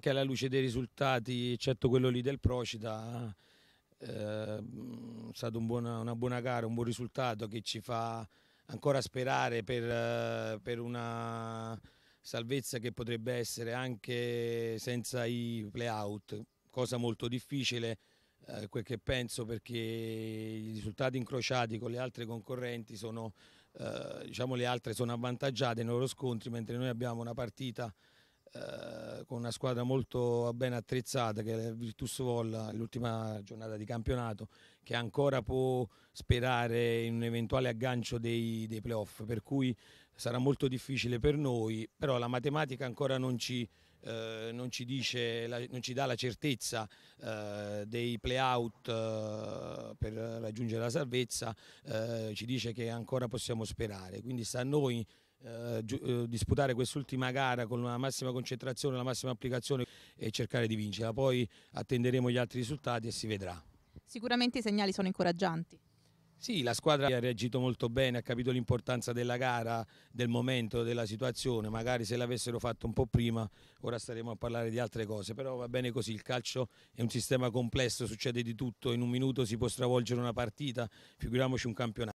che alla luce dei risultati, eccetto quello lì del Procita, eh, è stata un una buona gara, un buon risultato che ci fa ancora sperare per, per una salvezza che potrebbe essere anche senza i playout, cosa molto difficile eh, quel che penso perché i risultati incrociati con le altre concorrenti sono, eh, diciamo le altre sono avvantaggiate nei loro scontri mentre noi abbiamo una partita eh, con una squadra molto ben attrezzata che è la Virtus Volla, l'ultima giornata di campionato, che ancora può sperare in un eventuale aggancio dei, dei playoff, per cui sarà molto difficile per noi, però la matematica ancora non ci, eh, non ci, dice, la, non ci dà la certezza eh, dei playout eh, per raggiungere la salvezza, eh, ci dice che ancora possiamo sperare, quindi sta a noi eh, eh, disputare quest'ultima gara con la massima concentrazione, la massima applicazione e cercare di vincerla. Poi attenderemo gli altri risultati e si vedrà. Sicuramente i segnali sono incoraggianti. Sì, la squadra ha reagito molto bene, ha capito l'importanza della gara, del momento, della situazione, magari se l'avessero fatto un po' prima ora staremo a parlare di altre cose, però va bene così, il calcio è un sistema complesso, succede di tutto, in un minuto si può stravolgere una partita, figuriamoci un campionato.